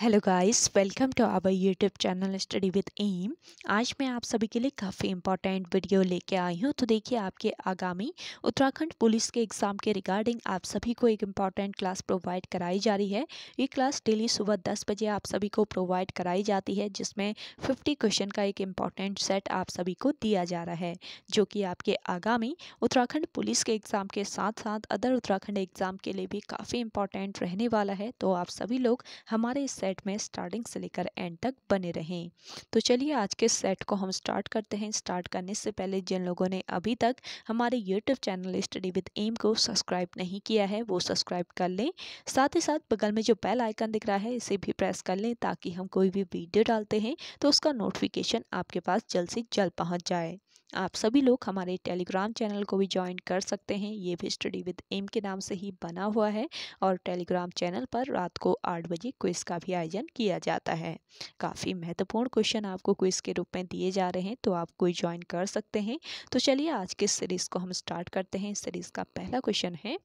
hello guys welcome to our YouTube channel study with M आज मैं आप सभी के लिए काफ़ी इंपॉर्टेंट वीडियो लेके आई हूँ तो देखिए आपके आगामी उत्तराखंड पुलिस के एग्ज़ाम के रिगार्डिंग आप सभी को एक इम्पॉर्टेंट क्लास प्रोवाइड कराई जा रही है ये क्लास डेली सुबह दस बजे आप सभी को प्रोवाइड कराई जाती है जिसमें फिफ्टी क्वेश्चन का एक इम्पॉर्टेंट सेट आप सभी को दिया जा रहा है जो कि आपके आगामी उत्तराखंड पुलिस के एग्ज़ाम के साथ साथ अदर उत्तराखंड एग्ज़ाम के लिए भी काफ़ी इंपॉर्टेंट रहने वाला है तो आप सभी लोग हमारे इस सेट में स्टार्टिंग से लेकर एंड तक बने रहें तो चलिए आज के सेट को हम स्टार्ट करते हैं स्टार्ट करने से पहले जिन लोगों ने अभी तक हमारे YouTube channel study with M को सब्सक्राइब नहीं किया है वो सब्सक्राइब कर लें साथ ही साथ बगल में जो बेल आइकन दिख रहा है इसे भी प्रेस कर लें ताकि हम कोई भी वीडियो डालते हैं तो उसका नोटिफिकेशन आपके पास जल्द से जल्द पहुँच जाए आप सभी लोग हमारे टेलीग्राम चैनल को भी ज्वाइन कर सकते हैं ये भी स्टडी विद एम के नाम से ही बना हुआ है और टेलीग्राम चैनल पर रात को आठ बजे क्विज का भी आयोजन किया जाता है काफ़ी महत्वपूर्ण क्वेश्चन आपको क्विज के रूप में दिए जा रहे हैं तो आप कोई ज्वाइन कर सकते हैं तो चलिए आज के सीरीज़ को हम स्टार्ट करते हैं सीरीज़ का पहला क्वेश्चन है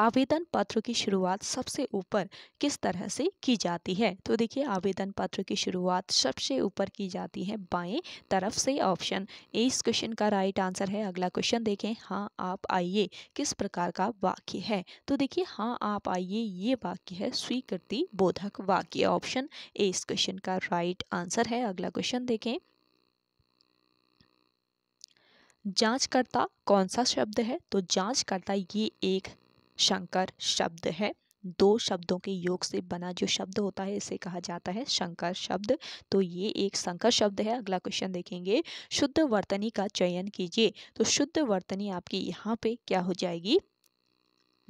आवेदन पत्र की शुरुआत सबसे ऊपर किस तरह से की जाती है तो देखिए आवेदन पत्र की शुरुआत सबसे ऊपर की जाती है बाएं तरफ से ऑप्शन ए इस क्वेश्चन का राइट आंसर है अगला क्वेश्चन देखें हाँ आप आइए किस प्रकार का वाक्य है तो देखिए हाँ आप आइए ये वाक्य है स्वीकृति बोधक वाक्य ऑप्शन ए इस क्वेश्चन का राइट आंसर है अगला क्वेश्चन देखें जांचकर्ता कौन सा शब्द है तो जांचकर्ता ये एक शंकर शब्द है दो शब्दों के योग से बना जो शब्द होता है इसे कहा जाता है शंकर शब्द तो ये एक शंकर शब्द है अगला क्वेश्चन देखेंगे शुद्ध वर्तनी का चयन कीजिए तो शुद्ध वर्तनी आपकी यहाँ पे क्या हो जाएगी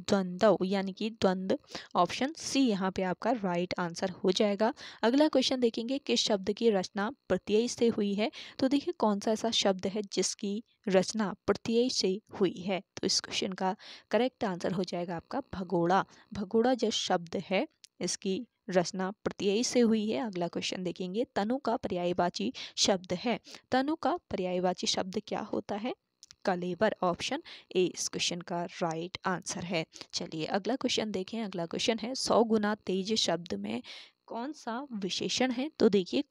द्वंद्व यानी कि द्वंद्व ऑप्शन सी यहाँ पे आपका राइट आंसर हो जाएगा अगला क्वेश्चन देखेंगे किस शब्द की रचना प्रत्यय से हुई है तो देखिए कौन सा ऐसा शब्द है जिसकी रचना प्रत्यय से हुई है तो इस क्वेश्चन का करेक्ट आंसर हो जाएगा आपका भगोड़ा भगोड़ा जो शब्द है इसकी रचना प्रत्यय से हुई है अगला क्वेश्चन देखेंगे तनु का पर्यायवाची शब्द है तनु का पर्यायवाची शब्द क्या होता है का लेबर ऑप्शन ए इस क्वेश्चन का राइट आंसर है चलिए अगला क्वेश्चन देखें अगला क्वेश्चन है सौ गुना तेज शब्द में कौन सा विशेषण है तो देखिए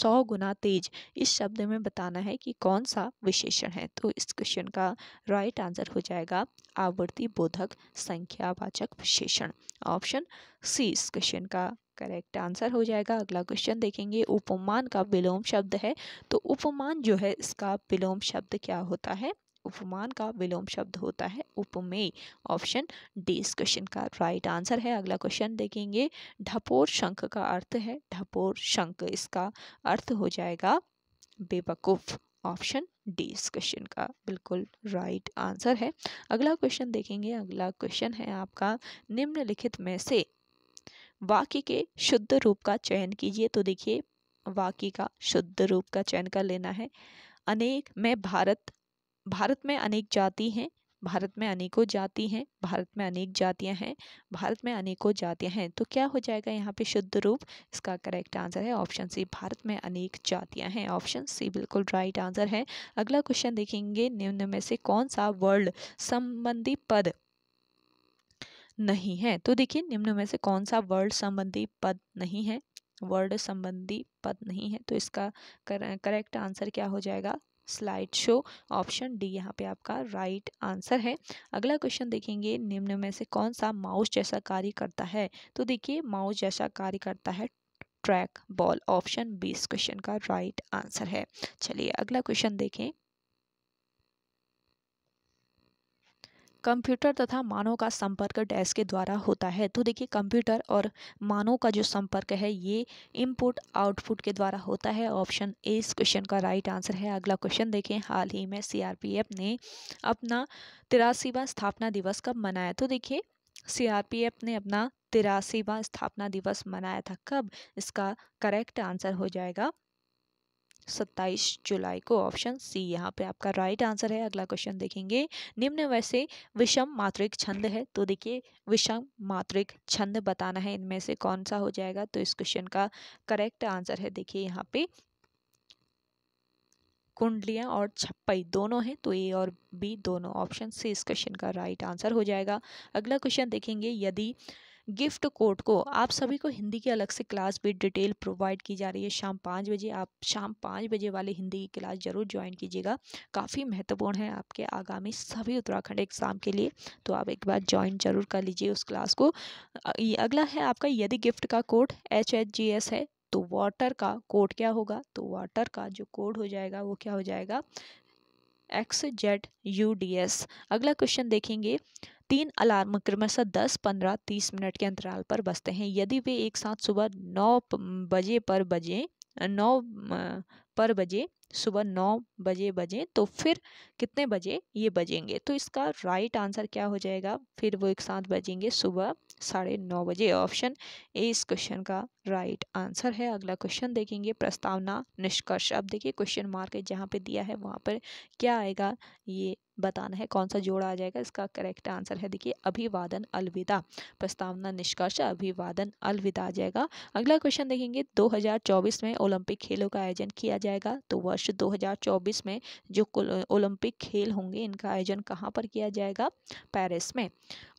सौ गुना तेज इस शब्द में बताना है कि कौन सा विशेषण है तो इस क्वेश्चन का राइट आंसर हो जाएगा आवर्ती बोधक संख्यावाचक विशेषण ऑप्शन सी इस क्वेश्चन का करेक्ट आंसर हो जाएगा अगला क्वेश्चन देखेंगे उपमान का विलोम शब्द है तो उपमान जो है इसका विलोम शब्द क्या होता है उपमान का विलोम शब्द होता है उपमेय ऑप्शन डी इस क्वेश्चन का राइट आंसर है अगला क्वेश्चन देखेंगे ढपोर शंख का अर्थ है ढपोर शंख इसका अर्थ हो जाएगा बेवकूफ़ ऑप्शन डी इस क्वेश्चन का बिल्कुल राइट आंसर है अगला क्वेश्चन देखेंगे अगला क्वेश्चन है आपका निम्नलिखित में से वाक्य के शुद्ध रूप का चयन कीजिए तो देखिए वाक्य का शुद्ध रूप का चयन कर लेना है अनेक मैं भारत भारत में अनेक जाति हैं भारत में अनेकों जाति हैं भारत में अनेक जातियां हैं भारत में अनेकों जातियां हैं तो क्या हो जाएगा यहाँ पे शुद्ध रूप इसका करेक्ट आंसर है ऑप्शन सी भारत में अनेक जातियां हैं ऑप्शन सी बिल्कुल राइट आंसर है अगला क्वेश्चन देखेंगे निम्न में से कौन सा वर्ल्ड संबंधी पद नहीं है तो देखिए निम्न में से कौन सा वर्ल्ड संबंधी पद नहीं है वर्ड संबंधी पद नहीं है तो इसका कर, करेक्ट आंसर क्या हो जाएगा स्लाइड शो ऑप्शन डी यहाँ पे आपका राइट right आंसर है अगला क्वेश्चन देखेंगे निम्न में से कौन सा माउस जैसा कार्य करता है तो देखिए माउस जैसा कार्य करता है ट्रैक बॉल ऑप्शन बी इस क्वेश्चन का राइट right आंसर है चलिए अगला क्वेश्चन देखें कंप्यूटर तथा मानव का संपर्क डैश के द्वारा होता है तो देखिए कंप्यूटर और मानव का जो संपर्क है ये इनपुट आउटपुट के द्वारा होता है ऑप्शन ए इस क्वेश्चन का राइट आंसर है अगला क्वेश्चन देखें हाल ही में सीआरपीएफ ने अपना तिरासीवा स्थापना दिवस कब मनाया तो देखिए सीआरपीएफ ने अपना तिरासीवा स्थापना दिवस मनाया था कब इसका करेक्ट आंसर हो जाएगा सत्ताईस जुलाई को ऑप्शन सी यहाँ पे आपका राइट आंसर है अगला क्वेश्चन देखेंगे निम्न वैसे विषम मात्रिक छंद है तो देखिए विषम मात्रिक छंद बताना है इनमें से कौन सा हो जाएगा तो इस क्वेश्चन का करेक्ट आंसर है देखिए यहाँ पे कुंडलियाँ और छप्पई दोनों हैं तो ए और बी दोनों ऑप्शन से इस क्वेश्चन का राइट आंसर हो जाएगा अगला क्वेश्चन देखेंगे यदि गिफ्ट कोड को आप सभी को हिंदी की अलग से क्लास भी डिटेल प्रोवाइड की जा रही है शाम पाँच बजे आप शाम पाँच बजे वाले हिंदी की क्लास ज़रूर ज्वाइन कीजिएगा काफ़ी महत्वपूर्ण है आपके आगामी सभी उत्तराखंड एग्ज़ाम के लिए तो आप एक बार ज्वाइन जरूर कर लीजिए उस क्लास को अगला है आपका यदि गिफ्ट का code H H G S है तो वाटर का कोड क्या होगा तो वाटर का जो कोड हो जाएगा वो क्या हो जाएगा X Z U D S अगला क्वेश्चन देखेंगे तीन अलार्म क्रमशः दस पंद्रह तीस मिनट के अंतराल पर बजते हैं यदि वे एक साथ सुबह नौ बजे पर बजे नौ पर बजे सुबह नौ बजे बजें तो फिर कितने बजे ये बजेंगे तो इसका राइट आंसर क्या हो जाएगा फिर वो एक साथ बजेंगे सुबह साढ़े नौ बजे ऑप्शन ए इस क्वेश्चन का राइट आंसर है अगला क्वेश्चन देखेंगे प्रस्तावना निष्कर्ष अब देखिए क्वेश्चन मार्क जहाँ पे दिया है वहाँ पर क्या आएगा ये बताना है कौन सा जोड़ा आ जाएगा इसका करेक्ट आंसर है देखिए अभिवादन अलविदा प्रस्तावना निष्कर्ष अभिवादन अलविदा आ जाएगा अगला क्वेश्चन देखेंगे 2024 में ओलंपिक खेलों का आयोजन किया जाएगा तो वर्ष 2024 में जो ओलंपिक खेल होंगे इनका आयोजन कहाँ पर किया जाएगा पेरिस में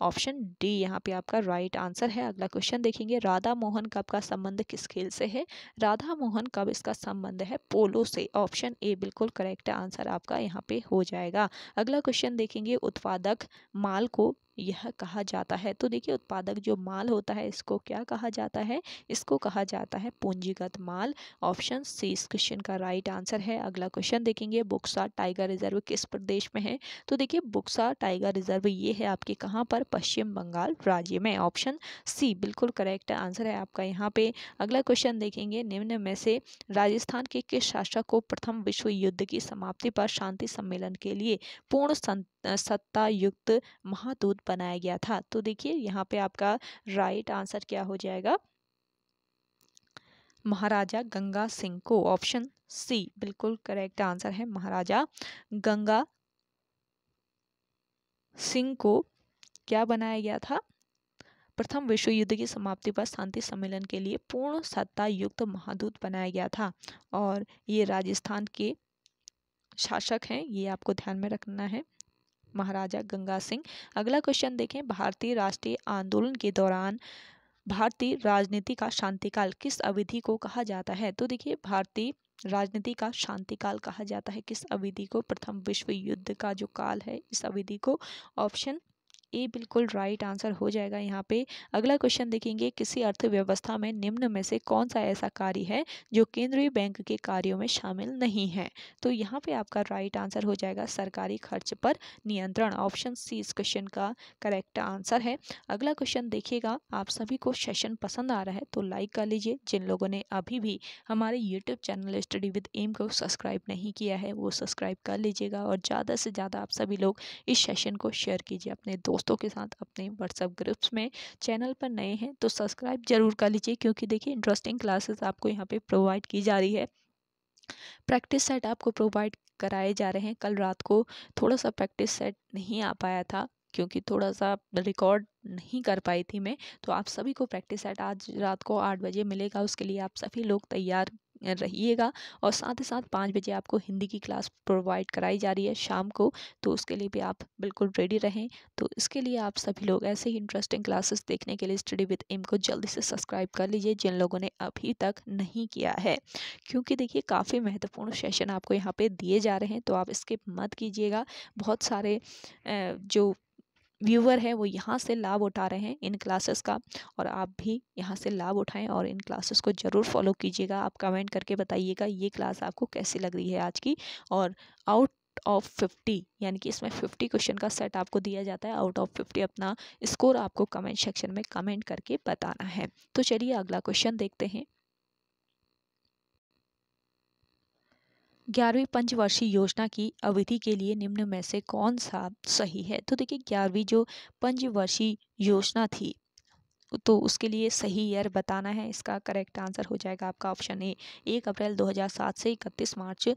ऑप्शन डी यहाँ पे आपका राइट आंसर है अगला क्वेश्चन देखेंगे राधा मोहन कब का संबंध किस खेल से है राधा मोहन कब इसका संबंध है पोलो से ऑप्शन ए बिल्कुल करेक्ट आंसर आपका यहाँ पे हो जाएगा अगला क्वेश्चन देखेंगे उत्पादक माल को यह कहा जाता है तो देखिए उत्पादक जो माल होता है इसको क्या कहा जाता है इसको कहा जाता है पूंजीगत माल ऑप्शन सी इस क्वेश्चन का राइट आंसर है अगला क्वेश्चन देखेंगे बुक्सा टाइगर रिजर्व किस प्रदेश में है तो देखिए बुक्सा टाइगर रिजर्व ये है आपके कहाँ पर पश्चिम बंगाल राज्य में ऑप्शन सी बिल्कुल करेक्ट आंसर है आपका यहाँ पे अगला क्वेश्चन देखेंगे निम्न में से राजस्थान के किस शासक को प्रथम विश्व युद्ध की समाप्ति पर शांति सम्मेलन के लिए पूर्ण सत्ता युक्त महादूत बनाया गया था तो देखिए यहाँ पे आपका राइट आंसर क्या हो जाएगा महाराजा गंगा सिंह को ऑप्शन सी बिल्कुल करेक्ट आंसर है महाराजा गंगा सिंह को क्या बनाया गया था प्रथम विश्व युद्ध की समाप्ति पर शांति सम्मेलन के लिए पूर्ण सत्ता युक्त महादूत बनाया गया था और ये राजस्थान के शासक हैं ये आपको ध्यान में रखना है महाराजा गंगा सिंह अगला क्वेश्चन देखें भारतीय राष्ट्रीय आंदोलन के दौरान भारतीय राजनीति का शांतिकाल किस अवधि को कहा जाता है तो देखिए भारतीय राजनीति का शांतिकाल कहा जाता है किस अवधि को प्रथम विश्व युद्ध का जो काल है इस अवधि को ऑप्शन ए बिल्कुल राइट आंसर हो जाएगा यहाँ पे अगला क्वेश्चन देखेंगे किसी अर्थव्यवस्था में निम्न में से कौन सा ऐसा कार्य है जो केंद्रीय बैंक के कार्यों में शामिल नहीं है तो यहाँ पे आपका राइट आंसर हो जाएगा सरकारी खर्च पर नियंत्रण ऑप्शन सी इस क्वेश्चन का करेक्ट आंसर है अगला क्वेश्चन देखिएगा आप सभी को सेशन पसंद आ रहा है तो लाइक कर लीजिए जिन लोगों ने अभी भी हमारे YouTube channel study with M को सब्सक्राइब नहीं किया है वो सब्सक्राइब कर लीजिएगा और ज़्यादा से ज़्यादा आप सभी लोग इस सेशन को शेयर कीजिए अपने दोस्त दोस्तों के साथ अपने व्हाट्सअप ग्रुप्स में चैनल पर नए हैं तो सब्सक्राइब जरूर कर लीजिए क्योंकि देखिए इंटरेस्टिंग क्लासेस आपको यहाँ पे प्रोवाइड की जा रही है प्रैक्टिस सेट आपको प्रोवाइड कराए जा रहे हैं कल रात को थोड़ा सा प्रैक्टिस सेट नहीं आ पाया था क्योंकि थोड़ा सा रिकॉर्ड नहीं कर पाई थी मैं तो आप सभी को प्रैक्टिस सेट आज रात को आठ बजे मिलेगा उसके लिए आप सभी लोग तैयार रहिएगा और साथ ही साथ पाँच बजे आपको हिंदी की क्लास प्रोवाइड कराई जा रही है शाम को तो उसके लिए भी आप बिल्कुल रेडी रहें तो इसके लिए आप सभी लोग ऐसे ही इंटरेस्टिंग क्लासेस देखने के लिए स्टडी विद एम को जल्दी से सब्सक्राइब कर लीजिए जिन लोगों ने अभी तक नहीं किया है क्योंकि देखिए काफ़ी महत्वपूर्ण सेशन आपको यहाँ पर दिए जा रहे हैं तो आप स्किप मत कीजिएगा बहुत सारे जो व्यूअर हैं वो यहाँ से लाभ उठा रहे हैं इन क्लासेस का और आप भी यहाँ से लाभ उठाएं और इन क्लासेस को ज़रूर फॉलो कीजिएगा आप कमेंट करके बताइएगा ये क्लास आपको कैसी लग रही है आज की और आउट ऑफ फिफ्टी यानी कि इसमें फिफ्टी क्वेश्चन का सेट आपको दिया जाता है आउट ऑफ फिफ्टी अपना स्कोर आपको कमेंट सेक्शन में कमेंट करके बताना है तो चलिए अगला क्वेश्चन देखते हैं ग्यारहवीं पंचवर्षीय योजना की अवधि के लिए निम्न में से कौन सा सही है तो देखिए ग्यारहवीं जो पंचवर्षीय योजना थी तो उसके लिए सही ईयर बताना है इसका करेक्ट आंसर हो जाएगा आपका ऑप्शन ए एक अप्रैल 2007 से इकतीस मार्च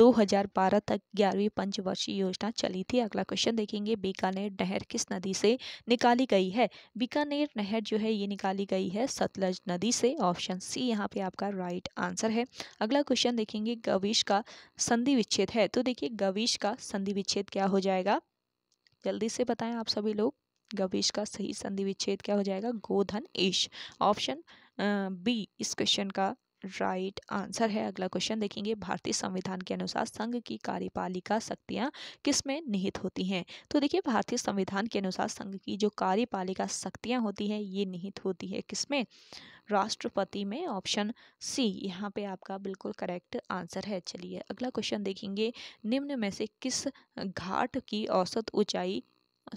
2012 तक ग्यारहवीं पंचवर्षीय योजना चली थी अगला क्वेश्चन देखेंगे बीकानेर नहर किस नदी से निकाली गई है बीकानेर नहर जो है ये निकाली गई है सतलज नदी से ऑप्शन सी यहाँ पे आपका राइट आंसर है अगला क्वेश्चन देखेंगे गविश का संधि विच्छेद है तो देखिए गविश का संधि विच्छेद क्या हो जाएगा जल्दी से बताएं आप सभी लोग गवेश का सही संधि विच्छेद क्या हो जाएगा गोधन ईश ऑप्शन बी इस क्वेश्चन का राइट right आंसर है अगला क्वेश्चन देखेंगे भारतीय संविधान के अनुसार संघ की कार्यपालिका शक्तियाँ किसमें निहित होती हैं तो देखिए भारतीय संविधान के अनुसार संघ की जो कार्यपालिका शक्तियाँ होती हैं ये निहित होती है किसमें राष्ट्रपति में ऑप्शन सी यहाँ पे आपका बिल्कुल करेक्ट आंसर है चलिए अगला क्वेश्चन देखेंगे निम्न में से किस घाट की औसत ऊंचाई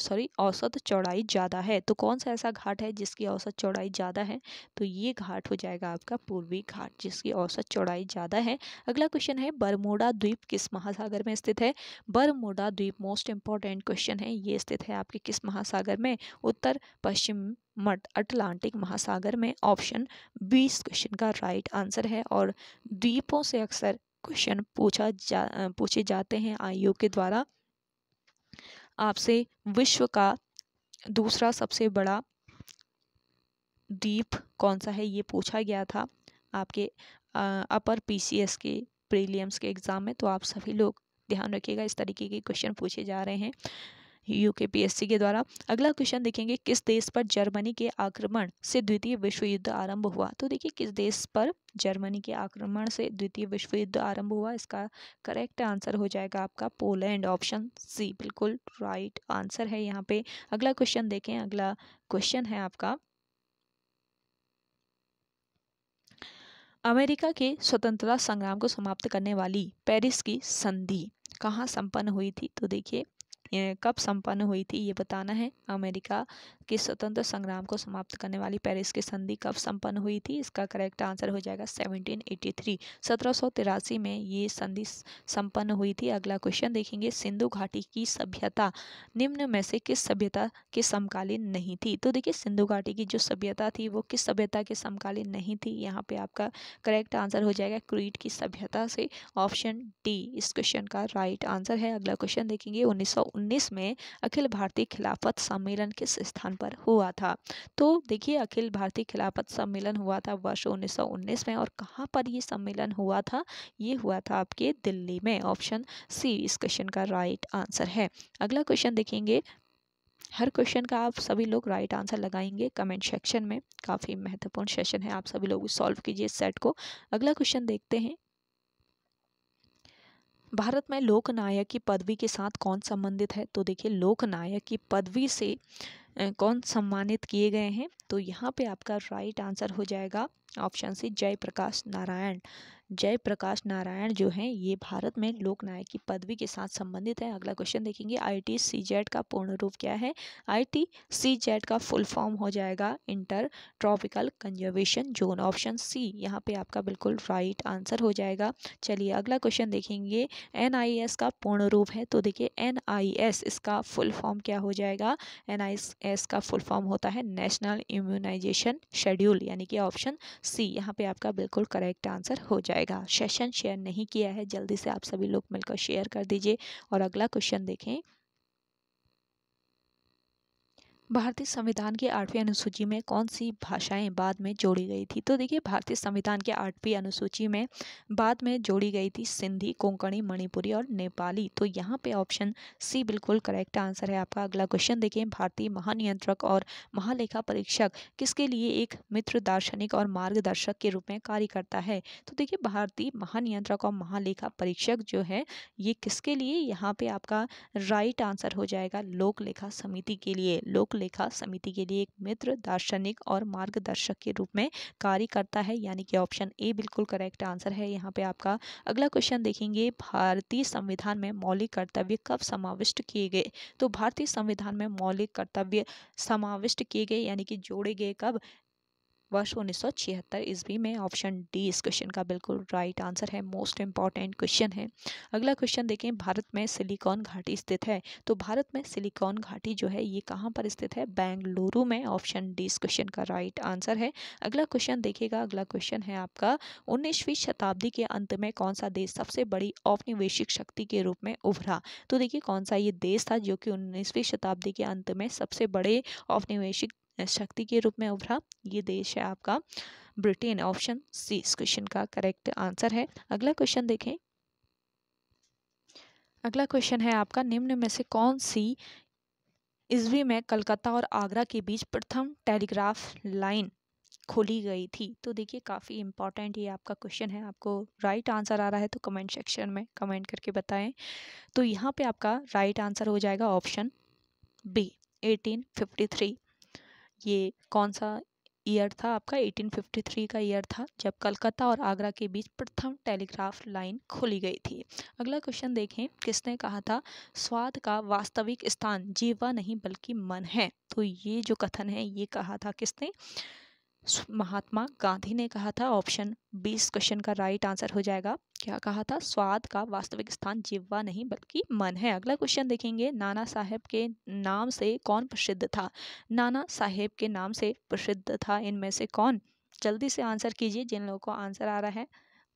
सॉरी औसत चौड़ाई ज़्यादा है तो कौन सा ऐसा घाट है जिसकी औसत चौड़ाई ज़्यादा है तो ये घाट हो जाएगा आपका पूर्वी घाट जिसकी औसत चौड़ाई ज़्यादा है अगला क्वेश्चन है बरमोडा द्वीप किस महासागर में स्थित है बरमोडा द्वीप मोस्ट इंपॉर्टेंट क्वेश्चन है ये स्थित है आपके किस महासागर में उत्तर पश्चिम मठ अटलांटिक महासागर में ऑप्शन बीस क्वेश्चन का राइट आंसर है और द्वीपों से अक्सर क्वेश्चन पूछा जा पूछे जाते हैं आयोग के द्वारा आपसे विश्व का दूसरा सबसे बड़ा द्वीप कौन सा है ये पूछा गया था आपके अपर पीसीएस के प्रीलियम्स के एग्ज़ाम में तो आप सभी लोग ध्यान रखिएगा इस तरीके के क्वेश्चन पूछे जा रहे हैं यू के पी एस सी के द्वारा अगला क्वेश्चन देखेंगे किस देश पर जर्मनी के आक्रमण से द्वितीय विश्व युद्ध आरंभ हुआ तो देखिए किस देश पर जर्मनी के आक्रमण से द्वितीय विश्व युद्ध आरंभ हुआ इसका करेक्ट आंसर हो जाएगा आपका पोलैंड ऑप्शन सी बिल्कुल राइट आंसर है यहाँ पे अगला क्वेश्चन देखें अगला क्वेश्चन है आपका अमेरिका के स्वतंत्रता संग्राम को समाप्त करने वाली पेरिस की संधि कहाँ संपन्न हुई थी तो देखिए कब संपन्न हुई थी ये बताना है अमेरिका कि स्वतंत्र संग्राम को समाप्त करने वाली पेरिस की संधि कब संपन्न हुई थी इसका करेक्ट आंसर हो जाएगा 1783 1783 में ये संधि संपन्न हुई थी अगला क्वेश्चन देखेंगे सिंधु घाटी की सभ्यता निम्न में से किस सभ्यता के समकालीन नहीं थी तो देखिए सिंधु घाटी की जो सभ्यता थी वो किस सभ्यता के समकालीन नहीं थी यहाँ पे आपका करेक्ट आंसर हो जाएगा क्रीट की सभ्यता से ऑप्शन डी इस क्वेश्चन का राइट आंसर है अगला क्वेश्चन देखेंगे उन्नीस में अखिल भारतीय खिलाफत सम्मेलन किस स्थान स्थान पर हुआ था तो देखिए अखिल भारतीय खिलाफत सम्मेलन हुआ था वर्ष 1919 में और कहाँ पर ये सम्मेलन हुआ था ये हुआ था आपके दिल्ली में ऑप्शन सी इस क्वेश्चन का राइट आंसर है अगला क्वेश्चन देखेंगे हर क्वेश्चन का आप सभी लोग राइट आंसर लगाएंगे कमेंट सेक्शन में काफ़ी महत्वपूर्ण सेशन है आप सभी लोग सॉल्व कीजिए इस सेट को अगला क्वेश्चन देखते हैं भारत में लोकनायक की पदवी के साथ कौन संबंधित है तो देखिए लोकनायक की पदवी से कौन सम्मानित किए गए हैं तो यहाँ पे आपका राइट आंसर हो जाएगा ऑप्शन सी जयप्रकाश नारायण जयप्रकाश नारायण जो हैं ये भारत में लोकनायक की पदवी के साथ संबंधित है अगला क्वेश्चन देखेंगे आई का पूर्ण रूप क्या है आई का फुल फॉर्म हो जाएगा inter tropical conservation zone option C यहाँ पे आपका बिल्कुल राइट आंसर हो जाएगा चलिए अगला क्वेश्चन देखेंगे एन का पूर्ण रूप है तो देखिए एन इसका फुल फॉर्म क्या हो जाएगा एन का फुल फॉर्म होता है नेशनल इम्यूनाइजेशन शेड्यूल यानी कि ऑप्शन सी यहाँ पे आपका बिल्कुल करेक्ट आंसर हो जाएगा सेशन शेयर नहीं किया है जल्दी से आप सभी लोग मिलकर शेयर कर दीजिए और अगला क्वेश्चन देखें भारतीय संविधान की आठवीं अनुसूची में कौन सी भाषाएं बाद में जोड़ी गई थी तो देखिए भारतीय संविधान की आठवीं अनुसूची में बाद में जोड़ी गई थी सिंधी कोंकणी मणिपुरी और नेपाली तो यहाँ पे ऑप्शन सी बिल्कुल करेक्ट आंसर है आपका अगला क्वेश्चन देखिए भारतीय महानियंत्रक और महालेखा परीक्षक किसके लिए एक मित्र दार्शनिक और मार्गदर्शक के रूप में कार्य करता है तो देखिए भारतीय महानियंत्रक और महालेखा परीक्षक जो है ये किसके लिए यहाँ पे आपका राइट आंसर हो जाएगा लोक लेखा समिति के लिए लोक लेखा समिति के लिए एक मित्र दार्शनिक और मार्गदर्शक के रूप में कार्य करता है यानी कि ऑप्शन ए बिल्कुल करेक्ट आंसर है यहाँ पे आपका अगला क्वेश्चन देखेंगे भारतीय संविधान में मौलिक कर्तव्य कब समाविष्ट किए गए तो भारतीय संविधान में मौलिक कर्तव्य समाविष्ट किए गए यानी कि जोड़े गए कब वर्ष उन्नीस सौ छिहत्तर ईस्वी में ऑप्शन डी इस क्वेश्चन का बिल्कुल राइट आंसर है मोस्ट इंपॉर्टेंट क्वेश्चन है अगला क्वेश्चन देखें भारत में सिलिकॉन घाटी स्थित है तो भारत में सिलिकॉन घाटी जो है ये कहाँ पर स्थित है बेंगलुरु में ऑप्शन डी इस क्वेश्चन का राइट आंसर है अगला क्वेश्चन देखिएगा अगला क्वेश्चन है आपका उन्नीसवीं शताब्दी के अंत में कौन सा देश सबसे बड़ी औपनिवेशिक शक्ति के रूप में उभरा तो देखिए कौन सा ये देश था जो कि उन्नीसवीं शताब्दी के अंत में सबसे बड़े औपनिवेशिक शक्ति के रूप में उभरा ये देश है आपका ब्रिटेन ऑप्शन सी इस क्वेश्चन का करेक्ट आंसर है अगला क्वेश्चन देखें अगला क्वेश्चन है आपका निम्न में से कौन सी ईस्वी में कलकत्ता और आगरा के बीच प्रथम टेलीग्राफ लाइन खोली गई थी तो देखिए काफ़ी इम्पॉर्टेंट ये आपका क्वेश्चन है आपको राइट आंसर आ रहा है तो कमेंट सेक्शन में कमेंट करके बताएं तो यहाँ पे आपका राइट आंसर हो जाएगा ऑप्शन बी 1853 ये कौन सा ईयर था आपका 1853 का ईयर था जब कलकत्ता और आगरा के बीच प्रथम टेलीग्राफ लाइन खोली गई थी अगला क्वेश्चन देखें किसने कहा था स्वाद का वास्तविक स्थान जीवा नहीं बल्कि मन है तो ये जो कथन है ये कहा था किसने महात्मा गांधी ने कहा था ऑप्शन बी इस क्वेश्चन का राइट आंसर हो जाएगा क्या कहा था स्वाद का वास्तविक स्थान जिवा नहीं बल्कि मन है अगला क्वेश्चन देखेंगे नाना साहेब के नाम से कौन प्रसिद्ध था नाना साहेब के नाम से प्रसिद्ध था इनमें से कौन जल्दी से आंसर कीजिए जिन लोगों को आंसर आ रहा है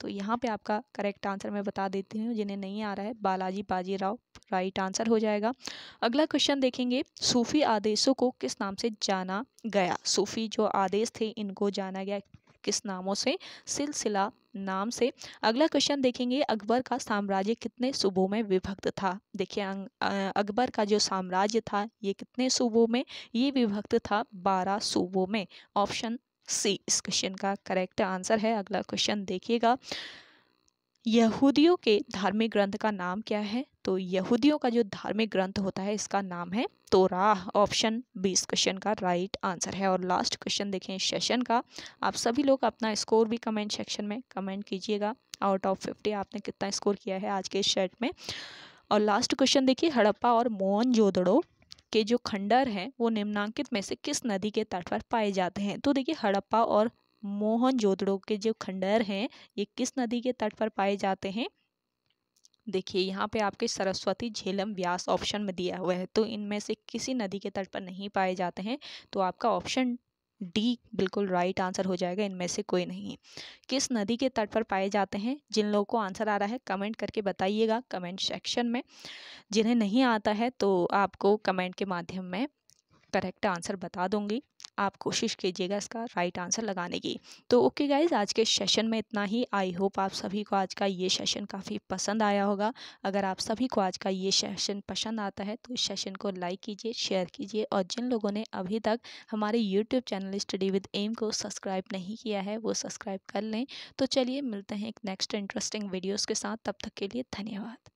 तो यहाँ पे आपका करेक्ट आंसर मैं बता देती हूँ जिन्हें नहीं आ रहा है बालाजी बाजीराव राइट आंसर हो जाएगा अगला क्वेश्चन देखेंगे सूफ़ी आदेशों को किस नाम से जाना गया सूफ़ी जो आदेश थे इनको जाना गया किस नामों से सिलसिला नाम से अगला क्वेश्चन देखेंगे अकबर का साम्राज्य कितने सूबों में विभक्त था देखिए अं, अकबर का जो साम्राज्य था ये कितने सूबों में ये विभक्त था बारह सूबों में ऑप्शन सी इस क्वेश्चन का करेक्ट आंसर है अगला क्वेश्चन देखिएगा यहूदियों के धार्मिक ग्रंथ का नाम क्या है तो यहूदियों का जो धार्मिक ग्रंथ होता है इसका नाम है तोराह ऑप्शन बी इस क्वेश्चन का राइट आंसर है और लास्ट क्वेश्चन देखें सेशन का आप सभी लोग अपना स्कोर भी कमेंट सेक्शन में कमेंट कीजिएगा आउट ऑफ फिफ्टी आपने कितना स्कोर किया है आज के इस शर्ट में और लास्ट क्वेश्चन देखिए हड़प्पा और मोहन जोदड़ो के जो खंडर हैं वो निम्नांकित में से किस नदी के तट पर पाए जाते हैं तो देखिए हड़प्पा और मोहनजोदड़ो के जो खंडर हैं ये किस नदी के तट पर पाए जाते हैं देखिए यहाँ पे आपके सरस्वती झेलम व्यास ऑप्शन में दिया हुआ है तो इनमें से किसी नदी के तट पर नहीं पाए जाते हैं तो आपका ऑप्शन डी बिल्कुल राइट आंसर हो जाएगा इनमें से कोई नहीं किस नदी के तट पर पाए जाते हैं जिन लोगों को आंसर आ रहा है कमेंट करके बताइएगा कमेंट सेक्शन में जिन्हें नहीं आता है तो आपको कमेंट के माध्यम में करेक्ट आंसर बता दूंगी आप कोशिश कीजिएगा इसका राइट आंसर लगाने की तो ओके गाइज आज के सेशन में इतना ही आई होप आप सभी को आज का ये सेशन काफ़ी पसंद आया होगा अगर आप सभी को आज का ये सेशन पसंद आता है तो इस सेशन को लाइक कीजिए शेयर कीजिए और जिन लोगों ने अभी तक हमारे YouTube channel study with M को सब्सक्राइब नहीं किया है वो सब्सक्राइब कर लें तो चलिए मिलते हैं एक नेक्स्ट इंटरेस्टिंग वीडियोज़ के साथ तब तक के लिए धन्यवाद